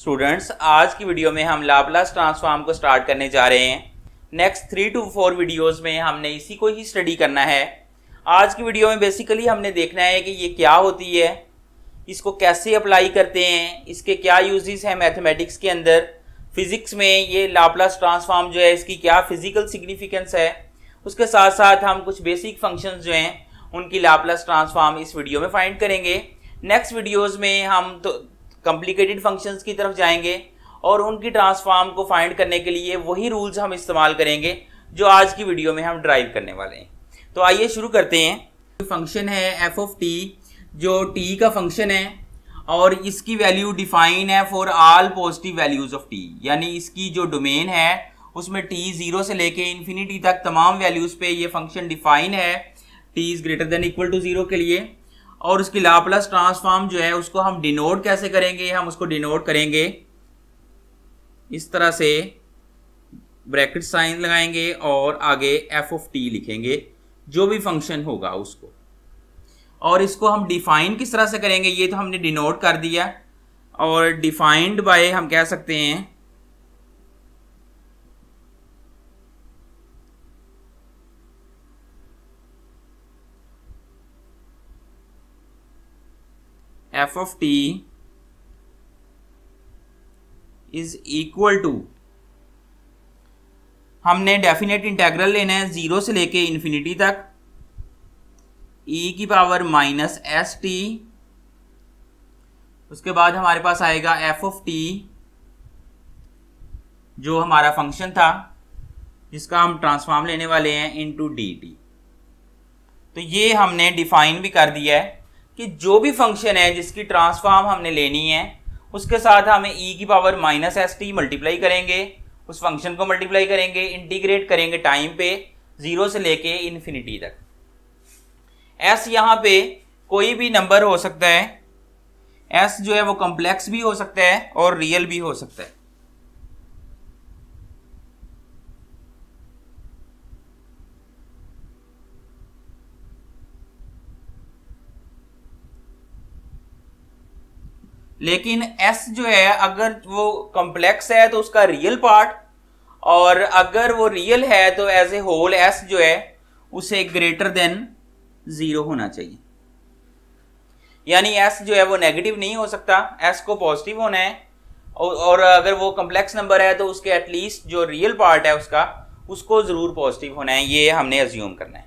students आज की video में हम लाप्लास ट्रांसफॉर्म को स्टार्ट करने जा रहे हैं next three two four videos में हमने इसी को ही स्टडी करना है आज की वीडियो में बेसिकली हमने देखना है कि ये क्या होती है इसको कैसे अप्लाई करते हैं इसके क्या यूजेस हैं मैथमेटिक्स के अंदर फिज़िक्स में ये लाप्लास ट्रांसफॉर्म जो है इसकी क्या फिज़िकल सिग्निफिकेंस है उसके साथ साथ हम कुछ बेसिक फंक्शन जो हैं उनकी लाप्लास ट्रांसफॉर्म इस वीडियो में फाइंड करेंगे नेक्स्ट वीडियोज़ में हम तो कॉम्प्लिकेटेड फंक्शंस की तरफ जाएंगे और उनकी ट्रांसफॉर्म को फाइंड करने के लिए वही रूल्स हम इस्तेमाल करेंगे जो आज की वीडियो में हम ड्राइव करने वाले हैं तो आइए शुरू करते हैं फंक्शन है एफ ऑफ टी जो टी का फंक्शन है और इसकी वैल्यू डिफाइन है for all positive values of T यानी इसकी जो डोमेन है उसमें टी ज़ीरो से लेके इन्फिनिटी तक तमाम वैल्यूज़ पे ये फंक्शन डिफाइन है T is greater than equal to zero के लिए और उसकी लाप्लास ट्रांसफॉर्म जो है उसको हम डिनोट कैसे करेंगे हम उसको डिनोट करेंगे इस तरह से ब्रैकेट साइन लगाएंगे और आगे एफ ऑफ टी लिखेंगे जो भी फंक्शन होगा उसको और इसको हम डिफाइन किस तरह से करेंगे ये तो हमने डिनोट कर दिया और डिफाइंड बाय हम कह सकते हैं f of t is equal to हमने डेफिनेट इंटेग्रल लेना है ज़ीरो से लेके इन्फिनिटी तक ई e की पावर माइनस एस टी उसके बाद हमारे पास आएगा एफ ऑफ टी जो हमारा फंक्शन था जिसका हम ट्रांसफॉर्म लेने वाले हैं इनटू डी टी तो ये हमने डिफाइन भी कर दिया है कि जो भी फंक्शन है जिसकी ट्रांसफॉर्म हमने लेनी है उसके साथ हमें ई e की power minus S T multiply करेंगे उस फंक्शन को मल्टीप्लाई करेंगे इंटीग्रेट करेंगे टाइम पे ज़ीरो से लेके इन्फिनिटी तक एस यहाँ पे कोई भी नंबर हो सकता है एस जो है वो कॉम्प्लेक्स भी हो सकता है और रियल भी हो सकता है लेकिन एस जो है अगर वो कॉम्प्लेक्स है तो उसका रियल पार्ट और अगर वो रियल है तो एज ए होल एस जो है उसे ग्रेटर देन ज़ीरो होना चाहिए यानी एस जो है वो नेगेटिव नहीं हो सकता एस को पॉजिटिव होना है और अगर वो कम्प्लेक्स नंबर है तो उसके एटलीस्ट जो रियल पार्ट है उसका उसको ज़रूर पॉजिटिव होना है ये हमने एज्यूम करना है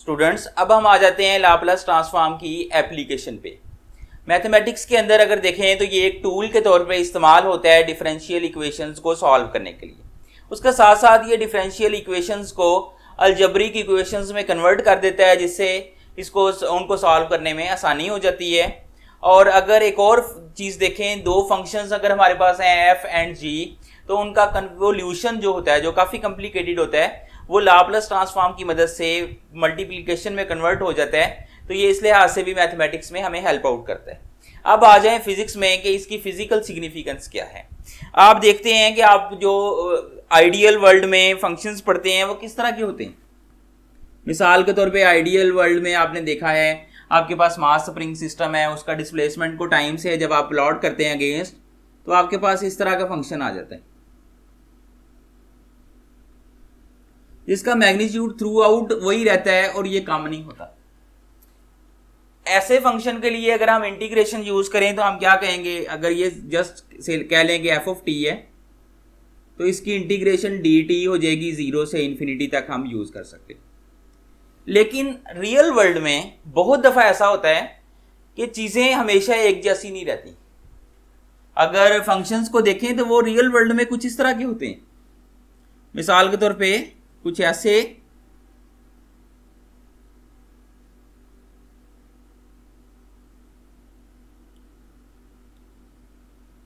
स्टूडेंट्स अब हम आ जाते हैं लाप्लास ट्रांसफॉर्म की एप्लीकेशन पे मैथमेटिक्स के अंदर अगर देखें तो ये एक टूल के तौर पे इस्तेमाल होता है डिफरेंशियल इक्वेशंस को सॉल्व करने के लिए उसके साथ साथ ये डिफरेंशियल इक्वेशंस को अलजबरिक इक्वेशंस में कन्वर्ट कर देता है जिससे इसको उनको सॉल्व करने में आसानी हो जाती है और अगर एक और चीज़ देखें दो फंक्शंस अगर हमारे पास हैं एफ एंड जी तो उनका कन्वोल्यूशन जो होता है जो काफ़ी कॉम्प्लिकेटेड होता है वो लाप्लस ट्रांसफॉर्म की मदद से मल्टीप्लीकेशन में कन्वर्ट हो जाता है तो ये इस लिहाज से भी मैथमेटिक्स में हमें हेल्प आउट करता है अब आ जाए फिजिक्स में कि इसकी फिजिकल सिग्निफिकेंस क्या है आप देखते हैं कि आप जो आइडियल वर्ल्ड में फंक्शंस पढ़ते हैं वो किस तरह के होते हैं मिसाल के तौर पे आइडियल वर्ल्ड में आपने देखा है आपके पास मास स्प्रिंग सिस्टम है उसका डिस्प्लेसमेंट को टाइम से जब आप प्लॉट करते हैं अगेंस्ट तो आपके पास इस तरह का फंक्शन आ जाता है जिसका मैग्नीट्यूड थ्रू आउट वही रहता है और ये काम नहीं होता ऐसे फंक्शन के लिए अगर हम इंटीग्रेशन यूज करें तो हम क्या कहेंगे अगर ये जस्ट से कह लेंगे एफ ऑफ टी है तो इसकी इंटीग्रेशन डी टी हो जाएगी जीरो से इन्फिनिटी तक हम यूज कर सकते लेकिन रियल वर्ल्ड में बहुत दफ़ा ऐसा होता है कि चीज़ें हमेशा एक जैसी नहीं रहती अगर फंक्शंस को देखें तो वो रियल वर्ल्ड में कुछ इस तरह के होते हैं मिसाल के तौर पे कुछ ऐसे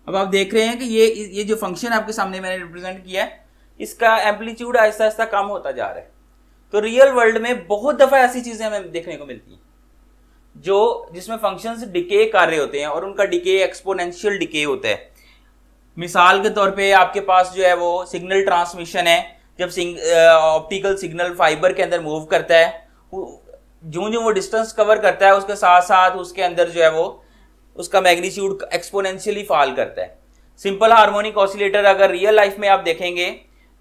अब आप देख रहे हैं कि ये ये जो फंक्शन आपके सामने मैंने रिप्रेजेंट किया है इसका एम्पलीट्यूड आहिस्ता आहिस्ता कम होता जा रहा है तो रियल वर्ल्ड में बहुत दफ़ा ऐसी चीज़ें हमें देखने को मिलती हैं जो जिसमें फंक्शंस डिके कर रहे होते हैं और उनका डिके एक्सपोनेंशियल डिके होता है मिसाल के तौर पे आपके पास जो है वो सिग्नल ट्रांसमिशन है जब ऑप्टिकल सिग्नल फाइबर के अंदर मूव करता है जो जो वो डिस्टेंस कवर करता है उसके साथ साथ उसके अंदर जो है वो उसका मैग्नीट्यूड एक्सपोनेंशियली फॉल करता है सिंपल हार्मोनिक ऑसिलेटर अगर रियल लाइफ में आप देखेंगे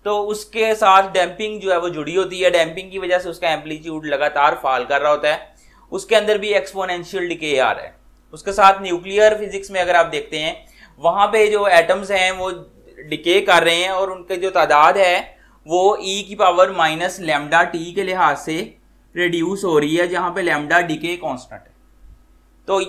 तो उसके साथ डैम्पिंग जो है वो जुड़ी होती है डैम्पिंग की वजह से उसका एम्पलीट्यूड लगातार फॉल कर रहा होता है उसके अंदर भी एक्सपोनेंशियल डिके आ रहा है उसके साथ न्यूक्लियर फिजिक्स में अगर आप देखते हैं वहाँ पे जो एटम्स हैं वो डिके कर रहे हैं और उनके जो तादाद है वो ई e की पावर माइनस लेमडा टी के लिहाज से रिड्यूस हो रही है जहाँ पे लेमडा डिके कांस्टेंट है तो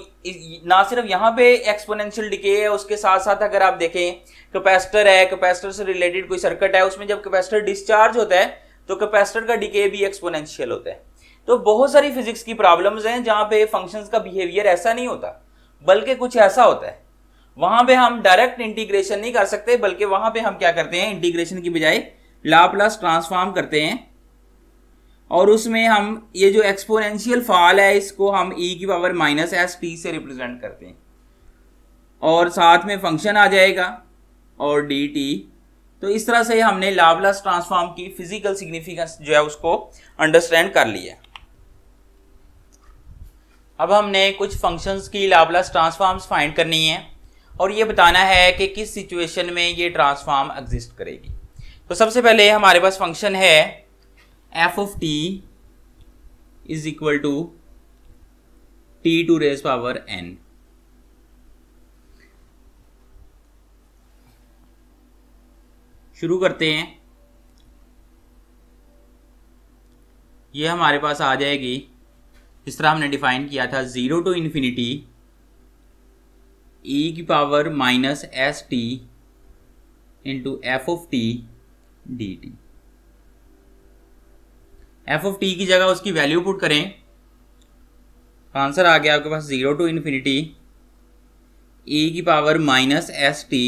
ना सिर्फ यहाँ पे एक्सपोनेंशियल डिके है उसके साथ साथ अगर आप देखें कैपेसिटर है कैपेसिटर से रिलेटेड कोई सर्किट है उसमें जब कैपेसिटर डिस्चार्ज होता है तो कैपेसिटर का डिके भी एक्सपोनेंशियल होता है तो बहुत सारी फिजिक्स की प्रॉब्लम्स हैं जहाँ पे फंक्शंस का बिहेवियर ऐसा नहीं होता बल्कि कुछ ऐसा होता है वहां पर हम डायरेक्ट इंटीग्रेशन नहीं कर सकते बल्कि वहां पर हम क्या करते हैं इंटीग्रेशन की बजाय लाप्लास ट्रांसफॉर्म करते हैं और उसमें हम ये जो एक्सपोनेंशियल फॉल है इसको हम e की पावर माइनस एस टी से रिप्रेजेंट करते हैं और साथ में फंक्शन आ जाएगा और डी टी तो इस तरह से हमने लावलास ट्रांसफॉर्म की फिजिकल सिग्निफिकेंस जो है उसको अंडरस्टैंड कर लिया अब हमने कुछ फंक्शंस की लावलास ट्रांसफॉर्म्स फाइंड करनी है और ये बताना है कि किस सिचुएशन में ये ट्रांसफॉर्म एग्जिस्ट करेगी तो सबसे पहले हमारे पास फंक्शन है F of T is equal to T to raise power N शुरू करते हैं ये हमारे पास आ जाएगी इस तरह हमने डिफाइन किया था ज़ीरो टू इन्फिनिटी ई की power minus S T into F of T D T F of T की जगह उसकी वैल्यू पुट करें आंसर आ गया आपके पास ज़ीरो टू इन्फिनिटी ए की power minus S T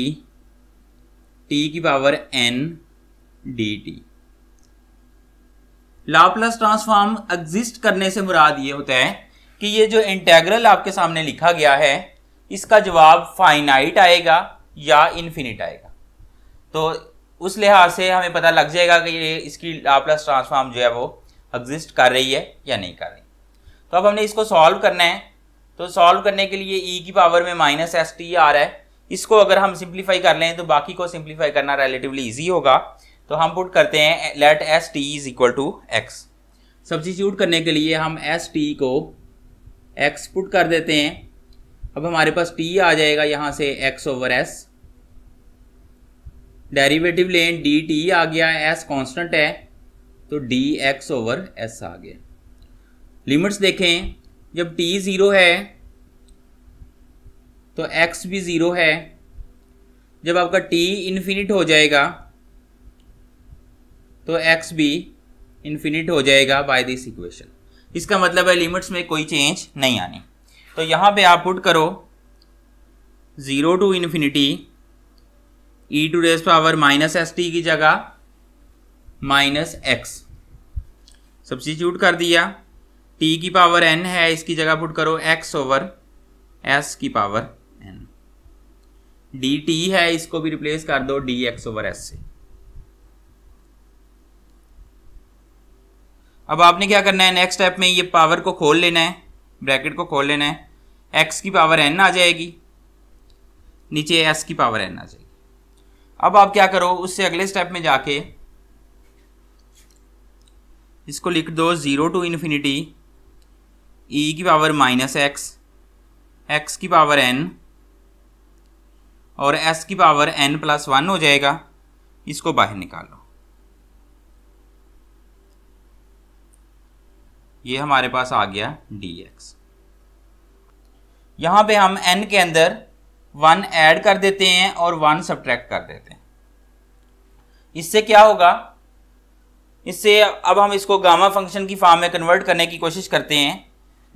T की power N D T Laplace transform exist करने से मुराद ये होता है कि ये जो इंटेग्रल आपके सामने लिखा गया है इसका जवाब फाइनाइट आएगा या इन्फिनिट आएगा तो उस लिहाज से हमें पता लग जाएगा कि ये इसकी लाप्लास ट्रांसफॉर्म जो है वो एग्जिस्ट कर रही है या नहीं कर रही तो अब हमने इसको सॉल्व करना है तो सॉल्व करने के लिए ई e की पावर में माइनस एस टी आ रहा है इसको अगर हम सिंप्लीफाई कर लें तो बाकी को सिंप्लीफाई करना रिलेटिवली ईजी होगा तो हम पुट करते हैं let S T is equal to X substitute करने के लिए हम एस टी को एक्स पुट कर देते हैं अब हमारे पास टी आ जाएगा यहाँ से एक्स ओवर एस डेरिवेटिव लें डी टी आ गया एस कांस्टेंट है तो डी एक्स ओवर एस आ गया लिमिट्स देखें जब टी ज़ीरो है तो एक्स भी ज़ीरो है जब आपका टी इन्फिनिट हो जाएगा तो एक्स भी इन्फिनिट हो जाएगा बाय दिस इक्वेशन इसका मतलब है लिमिट्स में कोई चेंज नहीं आनी तो यहाँ पे आप पुट करो zero to infinity E to the power minus S T की जगह माइनस एक्स सब्सिट्यूट कर दिया टी की पावर एन है इसकी जगह पुट करो एक्स ओवर एस की पावर एन डी टी है इसको भी रिप्लेस कर दो डी एक्स ओवर एस से अब आपने क्या करना है नेक्स्ट स्टेप में ये पावर को खोल लेना है ब्रैकेट को खोल लेना है एक्स की पावर एन आ जाएगी नीचे एस की पावर एन आ जाएगी अब आप क्या करो उससे अगले स्टेप में जाके इसको लिख दो ज़ीरो टू इन्फिनिटी ई की पावर माइनस एक्स एक्स की पावर एन और एस की पावर एन प्लस वन हो जाएगा इसको बाहर निकालो ये हमारे पास आ गया डी एक्स यहाँ पे हम एन के अंदर वन ऐड कर देते हैं और वन सब्ट्रैक्ट कर देते हैं इससे क्या होगा इससे अब हम इसको गामा फंक्शन की फॉर्म में कन्वर्ट करने की कोशिश करते हैं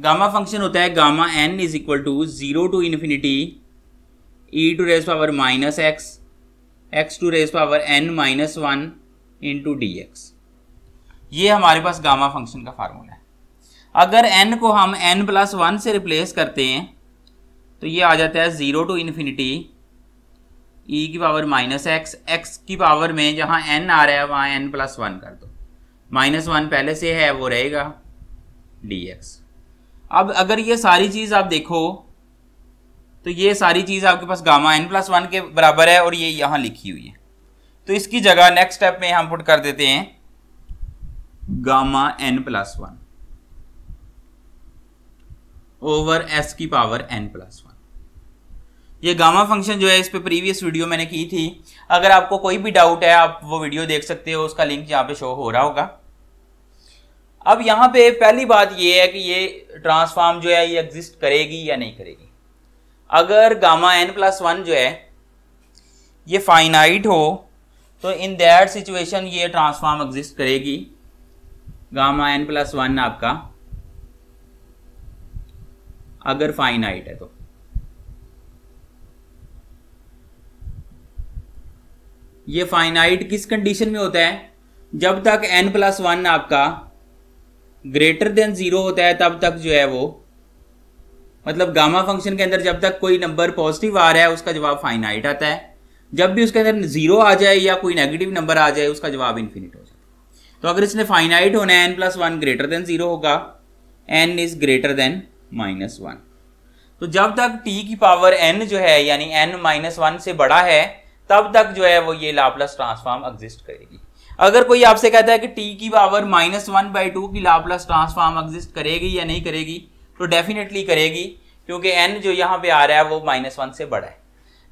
गामा फंक्शन होता है gamma N is equal to zero to infinity E to raise power minus X X to raise power N minus one into D X ये हमारे पास गामा फंक्शन का फार्मूला है अगर एन को हम एन प्लस वन से replace करते हैं तो ये आ जाता है ज़ीरो टू इन्फिनिटी ई की पावर माइनस एक्स एक्स की पावर में जहाँ एन आ रहा है वहाँ एन प्लस वन कर दो माइनस वन पहले से है वो रहेगा डी एक्स अब अगर ये सारी चीज़ आप देखो तो ये सारी चीज़ आपके पास गामा एन प्लस वन के बराबर है और ये यहां लिखी हुई है तो इसकी जगह नेक्स्ट स्टेप में हम पुट कर देते हैं gamma N plus one over S की पावर एन प्लस वन ये गामा फंक्शन जो है इस पर प्रीवियस वीडियो मैंने की थी अगर आपको कोई भी डाउट है आप वो वीडियो देख सकते हो उसका लिंक यहाँ पे शो हो रहा होगा अब यहाँ पे पहली बात ये है कि ये ट्रांसफार्म जो है ये एग्जिस्ट करेगी या नहीं करेगी अगर गामा एन प्लस वन जो है ये फाइनाइट हो तो इन दैट सिचुएशन ये ट्रांसफार्म एग्जिस्ट करेगी गामा एन प्लस वन आपका अगर फाइनाइट है तो ये फाइनाइट किस कंडीशन में होता है जब तक एन प्लस वन आपका ग्रेटर देन ज़ीरो होता है तब तक जो है वो मतलब गामा फंक्शन के अंदर जब तक कोई नंबर पॉजिटिव आ रहा है उसका जवाब फाइनाइट आता है जब भी उसके अंदर ज़ीरो आ जाए या कोई नेगेटिव नंबर आ जाए उसका जवाब इन्फिनिट हो जाता है तो अगर इसने फाइनाइट होना है N plus one greater than zero होगा N is greater than minus one तो जब तक टी की पावर एन जो है यानी एन माइनस वन से बड़ा है तब तक जो है वो ये लाप्लास ट्रांसफॉर्म एग्जिस्ट करेगी अगर कोई आपसे कहता है कि टी की power minus one by two की लाप्लास ट्रांसफॉर्म एग्जिस्ट करेगी या नहीं करेगी तो डेफिनेटली करेगी क्योंकि एन जो यहाँ पे आ रहा है वो माइनस वन से बड़ा है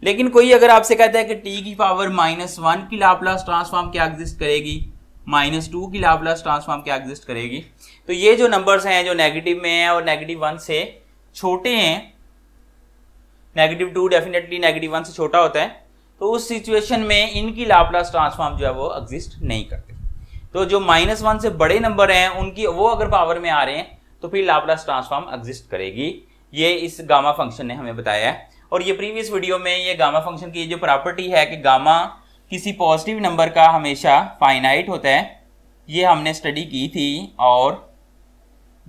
लेकिन कोई अगर आपसे कहता है कि टी की पावर माइनस वन की लाप्लास ट्रांसफॉर्म क्या एग्जिस्ट करेगी माइनस टू की लाप्लास ट्रांसफॉर्म क्या एग्जिस्ट करेगी तो ये जो नंबर्स हैं जो नेगेटिव में हैं और नेगेटिव वन से छोटे हैं negative two definitely negative one से छोटा होता है तो उस सिचुएशन में इनकी लाप्लास ट्रांसफॉर्म जो है वो एग्जिस्ट नहीं करते तो जो माइनस वन से बड़े नंबर हैं उनकी वो अगर पावर में आ रहे हैं तो फिर लाप्लास ट्रांसफॉर्म एग्जिस्ट करेगी ये इस गामा फंक्शन ने हमें बताया है और ये प्रीवियस वीडियो में ये गामा फंक्शन की जो प्रॉपर्टी है कि गामा किसी पॉजिटिव नंबर का हमेशा फाइनाइट होता है ये हमने स्टडी की थी और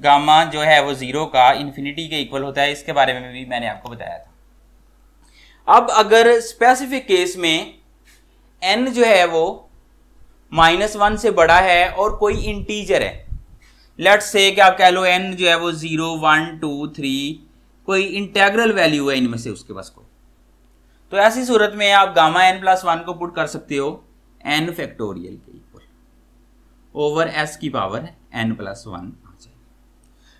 गामा जो है वो ज़ीरो का इन्फिनिटी के इक्वल होता है इसके बारे में भी मैंने आपको बताया था अब अगर स्पेसिफिक केस में एन जो है वो माइनस वन से बड़ा है और कोई इंटीजर है लेट्स से कि आप कह लो एन जो है वो ज़ीरो वन टू थ्री कोई इंटेग्रल वैल्यू है इनमें से उसके पास कोई तो ऐसी सूरत में आप गामा एन प्लस वन को पुट कर सकते हो एन फैक्टोरियल के इक्वल ओवर एस की पावर एन प्लस वन आ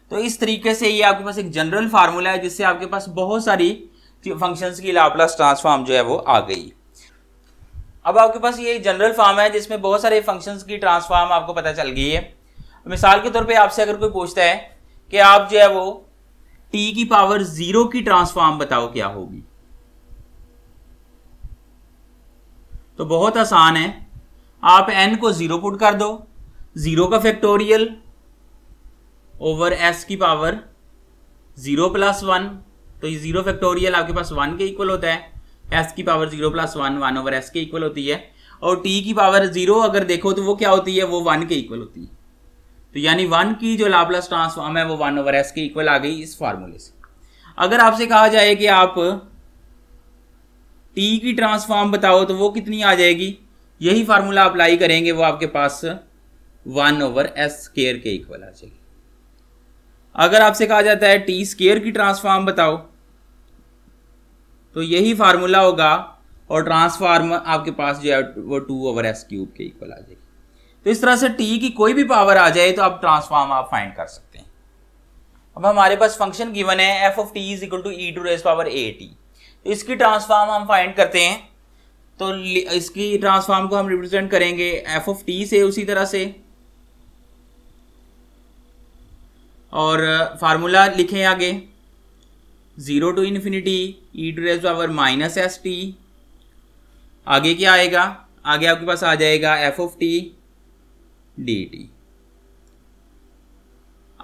तो इस तरीके से ये आपके पास एक जनरल फार्मूला है जिससे आपके पास बहुत सारी फंक्शंस की लाप्लास ट्रांसफॉर्म जो है वो आ गई अब आपके पास ये जनरल फॉर्म है जिसमें बहुत सारे फंक्शंस की ट्रांसफॉर्म आपको पता चल गई है मिसाल के तौर पे आपसे अगर कोई पूछता है कि आप जो है वो टी की पावर जीरो की ट्रांसफॉर्म बताओ क्या होगी तो बहुत आसान है आप एन को जीरो पुट कर दो जीरो का फैक्टोरियल ओवर एस की पावर जीरो प्लस वन तो ये जीरो फैक्टोरियल आपके पास वन के इक्वल होता है एस की power zero plus one one over S के इक्वल होती है और टी की पावर जीरो अगर देखो तो वो क्या होती है वो वन के इक्वल होती है तो यानी वन की जो लाप्लास ट्रांसफॉर्म है वो वन ओवर एस के इक्वल आ गई इस फार्मूले से अगर आपसे कहा जाए कि आप टी की ट्रांसफॉर्म बताओ तो वो कितनी आ जाएगी यही फार्मूला अप्लाई करेंगे वो आपके पास वन ओवर एस स्केयर के इक्वल आ जाएगी अगर आपसे कहा जाता है टी स्केयर की ट्रांसफॉर्म बताओ तो यही फार्मूला होगा और ट्रांसफार्म आपके पास जो है वो टू ओवर एस क्यूब के इक्वल आ जाएगी तो इस तरह से टी की कोई भी पावर आ जाए तो आप ट्रांसफार्म आप फाइंड कर सकते हैं अब हमारे पास फंक्शन गिवन है F of T is equal to E to raise power A T तो इसकी ट्रांसफार्म हम फाइंड करते हैं तो इसकी ट्रांसफार्म को हम रिप्रेजेंट करेंगे एफ ऑफ टी से उसी तरह से और फार्मूला uh, लिखें आगे zero to infinity E to raise power minus S T आगे क्या आएगा आगे आपके पास आ जाएगा F of T D T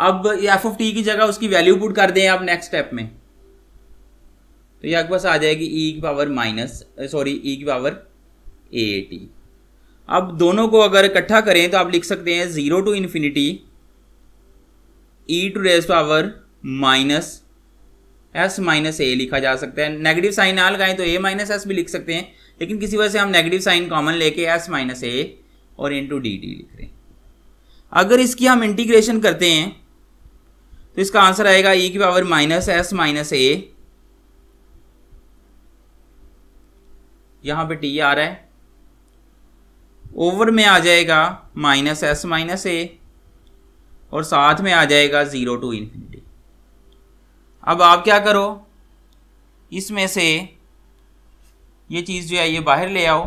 अब एफ ऑफ टी की जगह उसकी वैल्यू पुट कर दें आप नेक्स्ट स्टेप में तो ये आपके पास आ जाएगी ई की पावर माइनस सॉरी ई की पावर ए टी अब दोनों को अगर इकट्ठा करें तो आप लिख सकते हैं zero to infinity E to raise power minus S minus A लिखा जा सकता है नेगेटिव साइन ना लगाएं तो ए माइनस एस भी लिख सकते हैं लेकिन किसी वजह से हम नेगेटिव साइन कॉमन लेके एस माइनस ए और टू डी टी लिख रहे हैं अगर इसकी हम इंटीग्रेशन करते हैं तो इसका आंसर आएगा ई e की power minus S minus A यहाँ पे टी आ रहा है ओवर में आ जाएगा माइनस एस माइनस ए और साथ में आ जाएगा ज़ीरो टू इन्फिनी अब आप क्या करो इसमें से ये चीज़ जो है ये बाहर ले आओ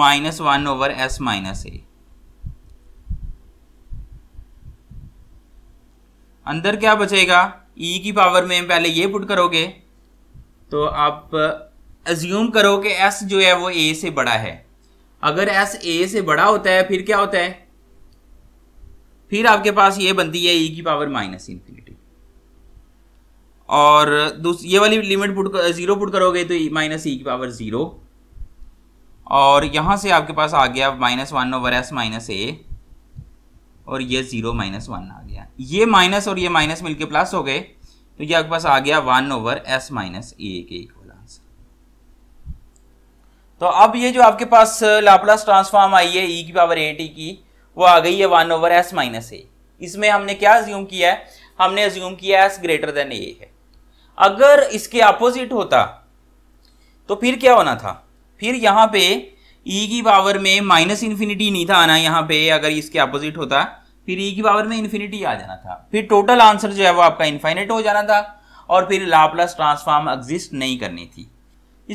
minus one over S minus A अंदर क्या बचेगा ई e की पावर में पहले ये पुट करोगे तो आप एज्यूम करो कि एस जो है वो ए से बड़ा है अगर एस ए से बड़ा होता है फिर क्या होता है फिर आपके पास ये बनती है ई e की पावर माइनस इन्फिनिटी और ये वाली लिमिट पुट ज़ीरो पुट करोगे तो माइनस ई e की पावर ज़ीरो और यहाँ से आपके पास आ गया minus one over S minus A और ये ज़ीरो माइनस वन आ गया ये माइनस और ये माइनस मिलके प्लस हो गए तो ये आपके पास आ गया one over S minus A के इक्वल आंसर तो अब ये जो आपके पास लाप्लास ट्रांसफॉर्म आई है ई e की पावर ए टी की वो आ गई है one over S minus A इसमें हमने क्या अज्यूम किया है हमने अज्यूम किया एस ग्रेटर देन ए है अगर इसके अपोजिट होता तो फिर क्या होना था फिर यहाँ पे ई e की पावर में माइनस इन्फिनिटी नहीं था आना यहाँ पे अगर इसके अपोजिट होता फिर ई e की पावर में इन्फिनिटी आ जाना था फिर टोटल आंसर जो है वो आपका इन्फाइनेट हो जाना था और फिर लाप्लास ट्रांसफॉर्म एग्जिस्ट नहीं करनी थी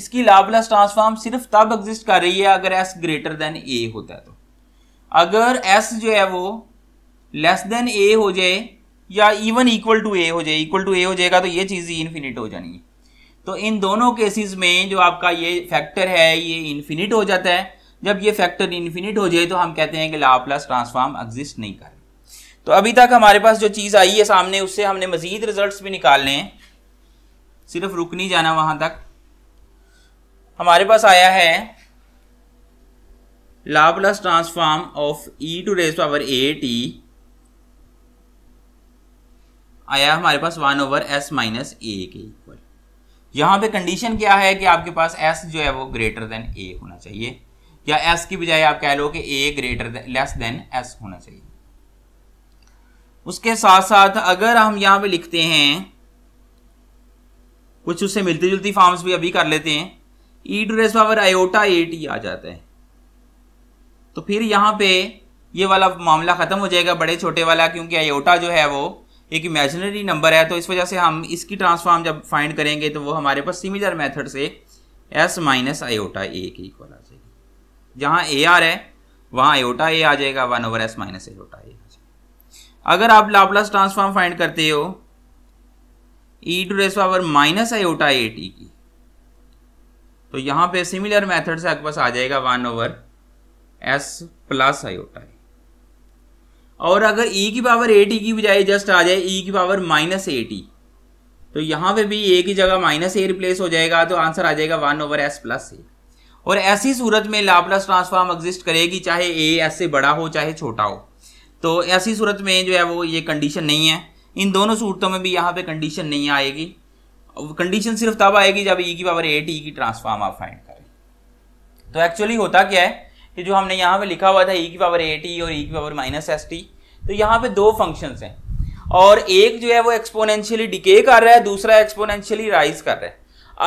इसकी लाप्लास ट्रांसफॉर्म सिर्फ तब एग्जिस्ट कर रही है अगर एस ग्रेटर देन ए होता है तो अगर एस जो है वो लेस देन ए हो जाए या इवन इक्वल टू ए हो जाए इक्वल टू ए हो जाएगा तो ये चीज़ इन्फिनिट हो जानी है तो इन दोनों केसेस में जो आपका ये फैक्टर है ये इन्फिनिट हो जाता है जब ये फैक्टर इन्फिनिट हो जाए तो हम कहते हैं कि लाप्लास ट्रांसफॉर्म एग्जिस्ट नहीं कर तो अभी तक हमारे पास जो चीज़ आई है सामने उससे हमने मज़ीद रिजल्ट भी निकालने हैं सिर्फ रुक नहीं जाना वहां तक हमारे पास आया है Laplace transform of E to raise power A T आया हमारे पास one over S minus A के इक्वल यहाँ पे कंडीशन क्या है कि आपके पास एस जो है वो ग्रेटर देन ए होना चाहिए या एस की बजाय आप कह लो कि A greater less than S होना चाहिए उसके साथ साथ अगर हम यहाँ पे लिखते हैं कुछ उससे मिलती जुलती फॉर्म्स भी अभी कर लेते हैं E to raise power iota A T आ जाता है तो फिर यहाँ पे ये वाला मामला ख़त्म हो जाएगा बड़े छोटे वाला क्योंकि आयोटा जो है वो एक इमेजनरी नंबर है तो इस वजह से हम इसकी ट्रांसफॉर्म जब फाइंड करेंगे तो वो हमारे पास सिमिलर मेथड से एस माइनस आयोटा ए के इक्वल आ जाएगी जहाँ ए आर है वहाँ आयोटा ए आ जाएगा one over S minus iota A आ जाएगा अगर आप लाप्लास ट्रांसफॉर्म फाइंड करते हो E to raise power minus iota A T की तो यहाँ पे सिमिलर मेथड से आपके पास आ जाएगा one over S plus iota A और अगर ई e की पावर ए टी की बजाय जस्ट आ जाए ई e की पावर माइनस ए टी तो यहाँ पे भी ए e की जगह माइनस ए रिप्लेस हो जाएगा तो आंसर आ जाएगा one over S plus A और ऐसी सूरत में लाप्लास ट्रांसफॉर्म एग्जिस्ट करेगी चाहे ए एस से बड़ा हो चाहे छोटा हो तो ऐसी सूरत में जो है वो ये कंडीशन नहीं है इन दोनों सूरतों में भी यहाँ पे कंडीशन नहीं आएगी कंडीशन सिर्फ तब आएगी जब ई की पावर ए टी की ट्रांसफॉर्म आप फाइंड करें तो एक्चुअली होता क्या है कि जो हमने यहाँ पे लिखा हुआ था ई e की पावर ए टी और ई e की पावर माइनस एस टी तो यहाँ पे दो फंक्शंस हैं और एक जो है वो एक्सपोनेंशियली डिके कर रहा है दूसरा एक्सपोनेंशियली राइज कर रहा है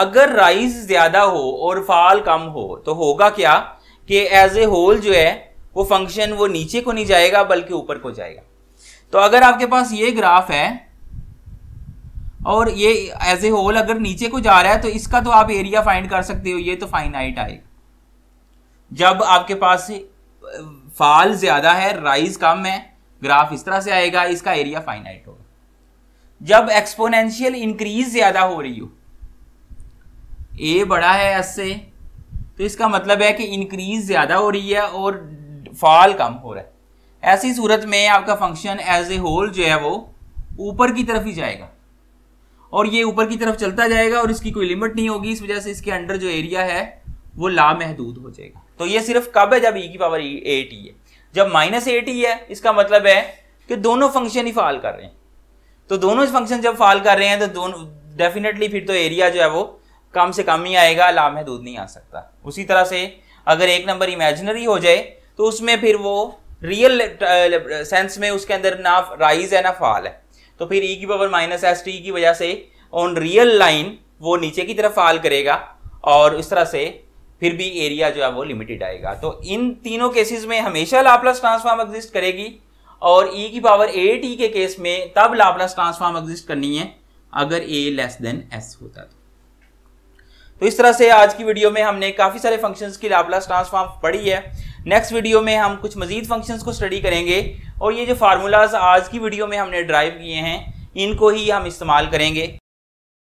अगर राइज ज़्यादा हो और फाल कम हो तो होगा क्या कि एज ए होल जो है वो फंक्शन वो नीचे को नहीं जाएगा बल्कि ऊपर को जाएगा तो अगर आपके पास ये ग्राफ है और ये एज ए होल अगर नीचे को जा रहा है तो इसका तो आप एरिया फाइंड कर सकते हो ये तो फाइनाइट आएगा जब आपके पास फाल ज्यादा है राइज कम है ग्राफ इस तरह से आएगा इसका एरिया फाइनाइट होगा जब एक्सपोनेंशियल इंक्रीज ज्यादा हो रही हो ए बड़ा है एस से तो इसका मतलब है कि इंक्रीज ज्यादा हो रही है और फॉल कम हो रहा है ऐसी सूरत में आपका फंक्शन एज ए होल जो है वो ऊपर की तरफ ही जाएगा और ये ऊपर की तरफ चलता जाएगा और इसकी कोई लिमिट नहीं होगी इस वजह से इसके अंडर जो एरिया है वो लामहदूद हो जाएगा तो ये सिर्फ कब है जब ई e की पावर ए टी है जब माइनस ए टी है इसका मतलब है कि दोनों फंक्शन ही फाल कर रहे हैं तो दोनों फंक्शन जब फाल कर रहे हैं तो दोनों डेफिनेटली फिर तो एरिया जो है वो कम से कम ही आएगा लामहदूद नहीं आ सकता उसी तरह से अगर एक नंबर इमेजिनरी हो जाए तो उसमें फिर वो रियल सेंस में उसके अंदर ना राइज है ना फॉल है तो फिर ई e की पावर माइनस एस टी की वजह से ऑन रियल लाइन वो नीचे की तरफ फॉल करेगा और इस तरह से फिर भी एरिया जो है वो लिमिटेड आएगा तो इन तीनों केसेस में हमेशा लाप्लास ट्रांसफॉर्म एग्जिस्ट करेगी और e की पावर ए टी के केस में तब लाप्लास ट्रांसफॉर्म एग्जिस्ट करनी है अगर a लेस देन s होता तो तो इस तरह से आज की वीडियो में हमने काफ़ी सारे फंक्शंस की लाप्लास ट्रांसफॉर्म पढ़ी है नेक्स्ट वीडियो में हम कुछ मजीद फंक्शंस को स्टडी करेंगे और ये जो फार्मूलाज आज की वीडियो में हमने ड्राइव किए हैं इनको ही हम इस्तेमाल करेंगे